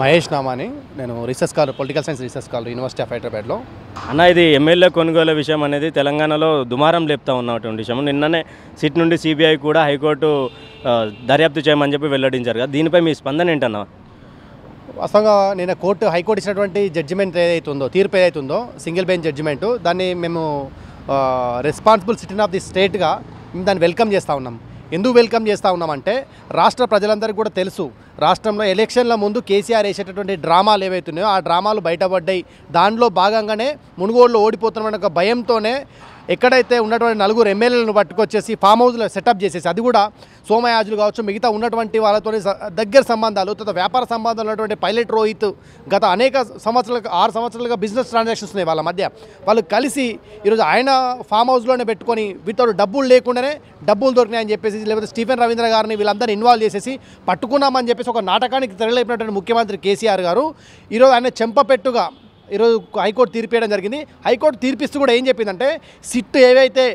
మహేష్ నామాని నేను research scholar political science research scholar university of హైదరాబాద్లో అన్న ఇది ఎమ్మెల్యే కొనుగోలు విషయం అనేది తెలంగాణలో దుమారం లేపుతా ఉన్నటువంటి విషయం నిన్ననే సిట్ నుండి సిబిఐ కూడా హైకోర్టు దర్యాప్తు చేయమని చెప్పి వెల్లడించారు కదా దీనిపై మీ స్పందన ఏంటన్నా అసలుగా నేను కోర్టు హైకోర్టు ఇచ్చినటువంటి జడ్జిమెంట్ ఏదైతే ఉందో తీర్పు ఏదైతే ఉందో సింగిల్ బెంచ్ జడ్జిమెంటు దాన్ని మేము రెస్పాన్సిబుల్ సిటిజన్ ఆఫ్ ది స్టేట్గా మేము దాన్ని వెల్కమ్ చేస్తూ ఉన్నాం ఎందుకు వెల్కమ్ చేస్తూ ఉన్నామంటే రాష్ట్ర ప్రజలందరికీ కూడా తెలుసు రాష్ట్రంలో ఎలక్షన్ల ముందు కేసీఆర్ వేసేటటువంటి డ్రామాలు ఏవైతున్నాయో ఆ డ్రామాలు బయటపడ్డాయి దానిలో భాగంగానే మునుగోడులో ఓడిపోతున్న ఒక భయంతోనే ఎక్కడైతే ఉన్నటువంటి నలుగురు ఎమ్మెల్యేలను పట్టుకొచ్చేసి ఫామ్ హౌస్లో సెటప్ చేసేసి అది కూడా సోమయాజులు కావచ్చు మిగతా ఉన్నటువంటి వాళ్ళతో దగ్గర సంబంధాలు తర్వాత వ్యాపార సంబంధాలు ఉన్నటువంటి పైలట్ రోహిత్ గత అనేక సంవత్సరాలకు ఆరు సంవత్సరాలుగా బిజినెస్ ట్రాన్సాక్షన్స్ ఉన్నాయి వాళ్ళ మధ్య వాళ్ళు కలిసి ఈరోజు ఆయన ఫామ్ హౌస్లోనే పెట్టుకొని వీటితో డబ్బులు లేకుండానే డబ్బులు దొరికినాయని చెప్పేసి లేకపోతే స్టీఫెన్ రవీంద్ర గారిని వీళ్ళందరినీ ఇన్వాల్వ్ చేసేసి పట్టుకున్నామని చెప్పేసి ఒక నాటకానికి తెరలేపినటువంటి ముఖ్యమంత్రి కేసీఆర్ గారు ఈరోజు ఆయన చెంపపెట్టుగా ఈరోజు హైకోర్టు తీర్పియడం జరిగింది హైకోర్టు తీర్పిస్తూ కూడా ఏం చెప్పిందంటే సిట్ ఏవైతే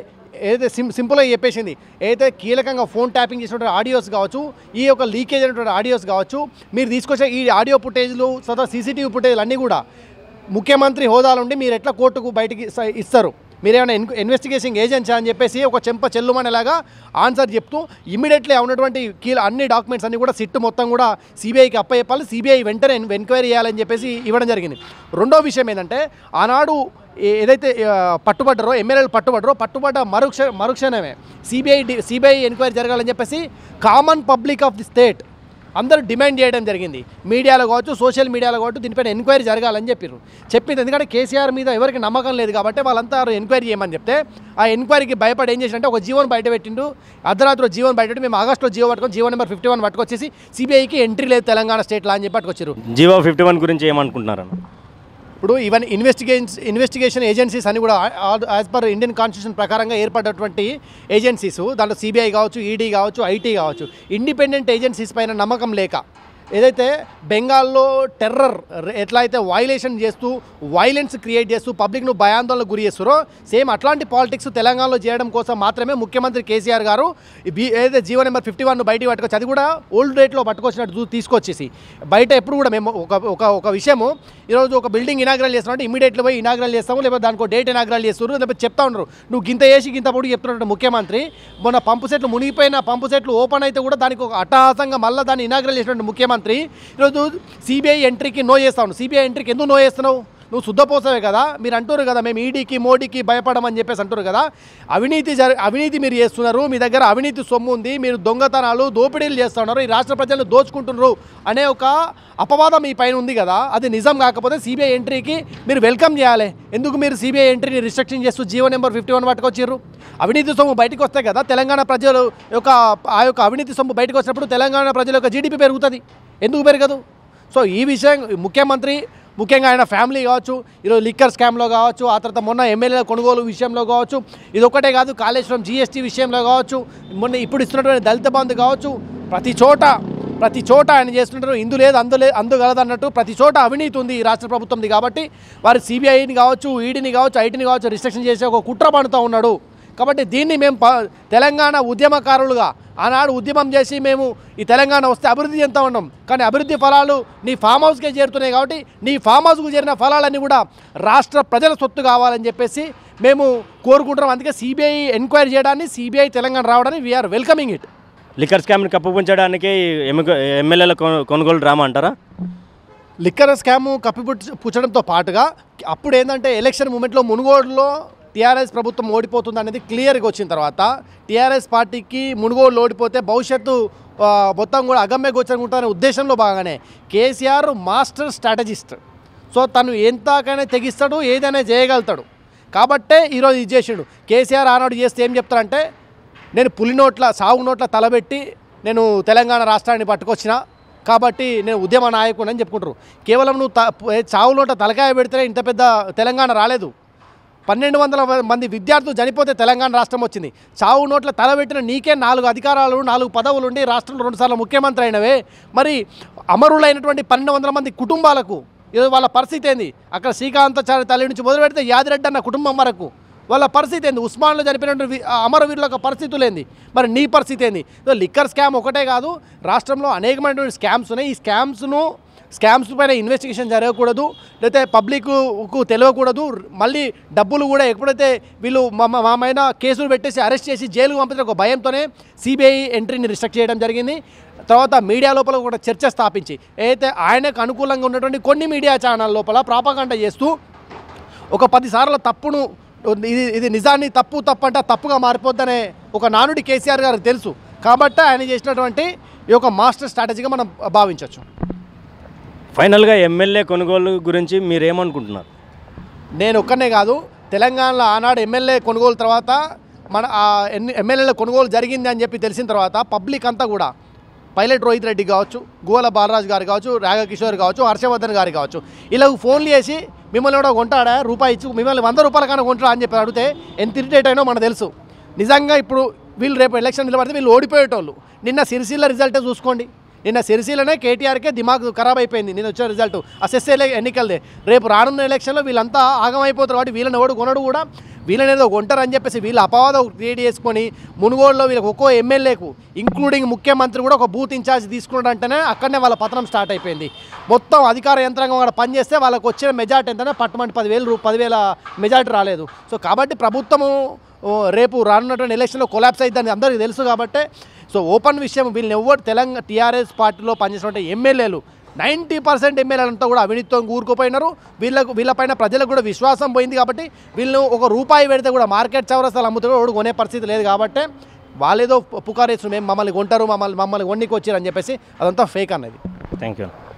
ఏదైతే సిం సింపుల్గా చెప్పేసింది ఏదైతే కీలకంగా ఫోన్ ట్యాపింగ్ చేసినటువంటి ఆడియోస్ కావచ్చు ఈ యొక్క లీకేజ్ అయినటువంటి ఆడియోస్ కావచ్చు మీరు తీసుకొచ్చే ఈ ఆడియో ఫుటేజ్లు సదా సీసీటీవీ ఫుటేజ్లు అన్నీ కూడా ముఖ్యమంత్రి ఉండి మీరు ఎట్లా కోర్టుకు బయటికి ఇస్తారు మీరేమైనా ఇన్వెస్టిగేషన్ ఏజెన్సీ అని చెప్పేసి ఒక చెంప చెల్లుమనేలాగా ఆన్సర్ చెప్తూ ఇమీడియట్లీ ఉన్నటువంటి కీల అన్ని డాక్యుమెంట్స్ అన్ని కూడా సిట్ మొత్తం కూడా సిబిఐకి అప్పచెప్పాలి సిబిఐ వెంటనే ఎంక్వైరీ చేయాలని చెప్పేసి ఇవ్వడం జరిగింది రెండో విషయం ఏంటంటే ఆనాడు ఏదైతే పట్టుబడ్డరో ఎమ్మెల్యేలు పట్టుబడ్డరో పట్టుబడ్డ మరుక్ష మరుక్షణమే సిబిఐ సిబిఐ ఎంక్వైరీ జరగాలని చెప్పేసి common public of the state అందరూ డిమాండ్ చేయడం జరిగింది మీడియాలో కావచ్చు సోషల్ మీడియాలో కావచ్చు దీనిపైన ఎంక్వైరీ జరగాలని చెప్పారు చెప్పింది ఎందుకంటే కేసీఆర్ మీద ఎవరికి నమ్మకం లేదు కాబట్టి వాళ్ళంతా ఎంక్వైరీ చేయమని చెప్తే ఆ ఎంక్వైరీకి భయపడి ఏం చేసినట్టే ఒక జీవోన్ బయట పెట్టిండు అర్ధరాత్రిలో జీవోన్ బయట మేము ఆగస్టులో జీవో పట్టుకొని జీవో నెంబర్ ఫిఫ్టీ వన్ పట్టుకొచ్చేసి సిబిఐకి ఎంట్రీ లేదు తెలంగాణ స్టేట్లో అని చెప్పి పట్టుకొచ్చారు జీవో ఫిఫ్టీ వన్ గురించి ఏమనుకుంటున్నారు ఇప్పుడు ఈవెన్ ఇన్వెస్టిగేషన్స్ ఇన్వెస్టిగేషన్ ఏజెన్సీస్ అని కూడా యాజ్ పర్ ఇండియన్ కాన్స్టిట్యూషన్ ప్రకారంగా ఏర్పడినటువంటి ఏజెన్సీస్ దాంట్లో సిబిఐ కావచ్చు ఈడీ e కావచ్చు ఐటీ కావచ్చు ఇండిపెండెంట్ ఏజెన్సీస్ పైన నమ్మకం లేక ఏదైతే బెంగాల్లో టెర్రర్ ఎట్లా అయితే వైలేషన్ చేస్తూ వైలెన్స్ క్రియేట్ చేస్తూ పబ్లిక్ను భయాందోళనకు గురి చేస్తారో సేమ్ అట్లాంటి పాలిటిక్స్ తెలంగాణలో చేయడం కోసం మాత్రమే ముఖ్యమంత్రి కేసీఆర్ గారు ఏదైతే జీవో నెంబర్ ఫిఫ్టీ వన్ బయటికి పట్టుకొచ్చి అది కూడా ఓల్డ్ రేట్లో పట్టుకొచ్చినట్టు తీసుకొచ్చేసి బయట ఎప్పుడు కూడా మేము ఒక ఒక ఒక విషయము ఈరోజు ఒక బిల్డింగ్ ఇనాగ్రల్ చేస్తున్నాం ఇమీడియట్లీ పోయి ఇనాగ్రల్ చేస్తాము లేకపోతే దానికి డేట్ ఇనాగ్రల్ చేస్తారు లేకపోతే చెప్తా ఉన్నారు నువ్వు గింత వేసి గింత పొడి చెప్తున్నట్టు ముఖ్యమంత్రి మొన్న పంపు సెట్లు మునిగిపోయిన పంపు సెట్లు ఓపెన్ అయితే కూడా దానికి ఒక అట్టహాసంగా మళ్ళీ దాన్ని ఇనాగ్రల్ చేసినట్టు ముఖ్యమంత్రి ముఖ్యమంత్రి ఈరోజు సిబిఐ ఎంట్రీకి నో చేస్తాను సిబిఐ ఎంట్రీకి ఎందుకు నో చేస్తున్నావు నువ్వు శుద్ధపోసవే కదా మీరు అంటారు కదా మేము ఈడీకి మోడీకి భయపడమని చెప్పేసి అంటారు కదా అవినీతి అవినీతి మీరు చేస్తున్నారు మీ దగ్గర అవినీతి సొమ్ము ఉంది మీరు దొంగతనాలు దోపిడీలు చేస్తున్నారు ఈ రాష్ట్ర ప్రజలను దోచుకుంటున్నారు అనే ఒక అపవాదం మీ పైన ఉంది కదా అది నిజం కాకపోతే సిబిఐ ఎంట్రీకి మీరు వెల్కమ్ చేయాలి ఎందుకు మీరు సిబిఐ ఎంట్రీని రిస్ట్రిక్షన్ చేస్తూ జీవో నెంబర్ ఫిఫ్టీ వన్ పట్టుకొచ్చారు అవినీతి సొమ్ము బయటకు వస్తే కదా తెలంగాణ ప్రజలు యొక్క ఆ యొక్క అవినీతి సొమ్ము బయటకు వచ్చినప్పుడు తెలంగాణ ప్రజల యొక్క జీడిపి పెరుగుతుంది ఎందుకు పెరగదు సో ఈ విషయం ముఖ్యమంత్రి ముఖ్యంగా ఆయన ఫ్యామిలీ కావచ్చు ఈరోజు లిక్కర్ స్కామ్లో కావచ్చు ఆ తర్వాత మొన్న ఎమ్మెల్యేల కొనుగోలు విషయంలో కావచ్చు ఇది ఒకటే కాదు కాళేశ్వరం జీఎస్టీ విషయంలో కావచ్చు మొన్న ఇప్పుడు ఇస్తున్నటువంటి దళిత బంధు కావచ్చు ప్రతి చోట ప్రతి చోట ఆయన చేస్తుంటారు ఇందు లేదు అందు లేదు అన్నట్టు ప్రతి చోట అవినీతి ఉంది ఈ రాష్ట్ర ప్రభుత్వంది కాబట్టి వారు సిబిఐని కావచ్చు ఈడీని e కావచ్చు ఐటీని కావచ్చు రిస్ట్రిక్షన్ చేసే ఒక కుట్ర పడుతూ ఉన్నాడు కాబట్టి దీన్ని మేము తెలంగాణ ఉద్యమకారులుగా ఆనాడు ఉద్యమం చేసి మేము ఈ తెలంగాణ వస్తే అభివృద్ధి చెందుతూ ఉన్నాం కానీ అభివృద్ధి ఫలాలు నీ ఫామ్ హౌస్కే చేరుతున్నాయి కాబట్టి నీ ఫామ్ హౌస్కు చేరిన ఫలాలన్నీ కూడా రాష్ట్ర ప్రజల సొత్తు కావాలని చెప్పేసి మేము కోరుకుంటున్నాం అందుకే సిబిఐ ఎంక్వైరీ చేయడాన్ని సిబిఐ తెలంగాణ రావడానికి వీఆర్ వెల్కమింగ్ ఇట్ లిక్కర్ స్కామ్ని కప్పిపుంచడానికి ఎమ్మెల్యేల కొనుగోలు డ్రామా అంటారా లిక్కర్ స్కామ్ కప్పిపుచ్చడంతో పాటుగా అప్పుడు ఏంటంటే ఎలక్షన్ మూమెంట్లో మునుగోడులో టీఆర్ఎస్ ప్రభుత్వం ఓడిపోతుంది అనేది క్లియర్గా వచ్చిన తర్వాత టీఆర్ఎస్ పార్టీకి మునుగోలు ఓడిపోతే భవిష్యత్తు మొత్తం కూడా అగమ్య గోచరుకుంటారనే ఉద్దేశంలో బాగానే కేసీఆర్ మాస్టర్ స్ట్రాటజిస్ట్ సో తను ఎంతకైనా తెగిస్తాడు ఏదైనా చేయగలుగుతాడు కాబట్టే ఈరోజు ఇది చేసిండు కేసీఆర్ ఆనాడు చేస్తే ఏం చెప్తారంటే నేను పులి నోట్ల సాగు నోట్ల తలబెట్టి నేను తెలంగాణ రాష్ట్రాన్ని పట్టుకొచ్చిన కాబట్టి నేను ఉద్యమ నాయకుడు అని చెప్పుకుంటారు కేవలం నువ్వు చావు నోట తలకాయ పెడితే ఇంత పెద్ద తెలంగాణ రాలేదు పన్నెండు వందల మంది విద్యార్థులు చనిపోతే తెలంగాణ రాష్ట్రం వచ్చింది చావు నోట్ల తలబెట్టిన నీకే నాలుగు అధికారాలు నాలుగు పదవులు ఉండి రాష్ట్రంలో రెండుసార్లు ముఖ్యమంత్రి అయినవే మరి అమరులైనటువంటి పన్నెండు వందల మంది కుటుంబాలకు ఈరోజు వాళ్ళ పరిస్థితి ఏంది అక్కడ శ్రీకాంతాచార్య తల్లి నుంచి మొదలు పెడితే యాదిరెడ్డి అన్న కుటుంబం వరకు వాళ్ళ పరిస్థితి ఏంది ఉస్మాన్లో జరిపినటువంటి అమరవీరుల యొక్క పరిస్థితులు ఏంది మరి నీ పరిస్థితి ఏంది లిక్కర్ స్కామ్ ఒకటే కాదు రాష్ట్రంలో అనేకమైనటువంటి స్కామ్స్ ఉన్నాయి ఈ స్కామ్స్ను స్కామ్స్ పైన ఇన్వెస్టిగేషన్ జరగకూడదు లేకపోతే పబ్లిక్కు తెలియకూడదు మళ్ళీ డబ్బులు కూడా ఎప్పుడైతే వీళ్ళు మా మైన కేసులు పెట్టేసి అరెస్ట్ చేసి జైలుకు పంపించిన ఒక భయంతోనే సిబిఐ ఎంట్రీని రిస్ట్రిక్ట్ చేయడం జరిగింది తర్వాత మీడియా లోపల కూడా చర్చ స్థాపించి ఏదైతే ఆయనకు అనుకూలంగా ఉన్నటువంటి కొన్ని మీడియా ఛానల్ లోపల ప్రాపగంట చేస్తూ ఒక పదిసార్ల తప్పును ఇది ఇది నిజాన్ని తప్పు తప్పు అంటే తప్పుగా మారిపోద్దనే ఒక నానుడి కేసీఆర్ గారికి తెలుసు కాబట్టి ఆయన చేసినటువంటి ఈ యొక్క మాస్టర్ స్ట్రాటజీగా మనం భావించవచ్చు ఫైనల్గా ఎమ్మెల్యే కొనుగోలు గురించి మీరేమనుకుంటున్నారు నేను ఒక్కనే కాదు తెలంగాణలో ఆనాడు ఎమ్మెల్యే కొనుగోలు తర్వాత మన ఎన్ని ఎమ్మెల్యేల కొనుగోలు జరిగింది అని చెప్పి తెలిసిన తర్వాత పబ్లిక్ అంతా కూడా పైలట్ రోహిత్ రెడ్డి కావచ్చు గోల బాలరాజు గారు కావచ్చు రాఘకిషోర్ కావచ్చు హర్షవర్ధన్ గారు కావచ్చు ఇలా ఫోన్లు చేసి మిమ్మల్ని కూడా కొంటాడా రూపాయి ఇచ్చి మిమ్మల్ని వంద రూపాయల కన్నా కొంటాడా అని చెప్పి అడిగితే ఎంత ఇరిటేట్ అయినో మనకు తెలుసు నిజంగా ఇప్పుడు వీళ్ళు రేపు ఎలక్షన్ నిలబడితే వీళ్ళు ఓడిపోయేటోళ్ళు నిన్న సిరిసిల్ల రిజల్టే చూసుకోండి నిన్న సిరిసిల్లనే కేటీఆర్కే దిమాగ్ ఖరాబ్ అయిపోయింది నేను వచ్చిన రిజల్ట్ అసెస్ ఎన్నికలదే రేపు రానున్న ఎలక్షన్లో వీళ్ళంతా ఆగమైపోతారు కాబట్టి వీళ్ళని ఓడు కొనడు కూడా వీళ్ళనేదో కొంటారు అని చెప్పేసి వీళ్ళు అపవాదం క్రియేట్ చేసుకొని మునుగోడులో వీళ్ళకి ఒక్కో ఎమ్మెల్యేకు ఇంక్లూడింగ్ ముఖ్యమంత్రి కూడా ఒక బూత్ ఇన్ఛార్జ్ తీసుకున్నాడంటేనే అక్కడనే వాళ్ళ పతనం స్టార్ట్ అయిపోయింది మొత్తం అధికార యంత్రాంగం కూడా పనిచేస్తే వాళ్ళకి వచ్చిన మెజార్టీ ఎంతనే పట్టమంటే పదివేలు రూ పదివేల మెజార్టీ రాలేదు సో కాబట్టి ప్రభుత్వము రేపు రానున్నటువంటి ఎలక్షన్లో కొలాప్స్ అయిద్దని అందరికీ తెలుసు కాబట్టి సో ఓపెన్ విషయం వీళ్ళని ఎవ్వరు తెలంగాణ టీఆర్ఎస్ పార్టీలో పనిచేసినటువంటి ఎమ్మెల్యేలు నైంటీ పర్సెంట్ ఎమ్మెల్యేలంతా కూడా అవినీతితో ఊరుకుపోయినారు వీళ్ళకు వీళ్ళపైన ప్రజలకు కూడా విశ్వాసం పోయింది కాబట్టి వీళ్ళు ఒక రూపాయి పెడితే కూడా మార్కెట్ చౌరస్తాలు అమ్ముతూ కూడా కొనే పరిస్థితి లేదు కాబట్టి వాళ్ళేదో పుకారేసు మేము మమ్మల్ని కొంటారు మమ్మల్ని మమ్మల్ని వండికి వచ్చారని చెప్పేసి అదంతా ఫేక్ అన్నది థ్యాంక్ యూ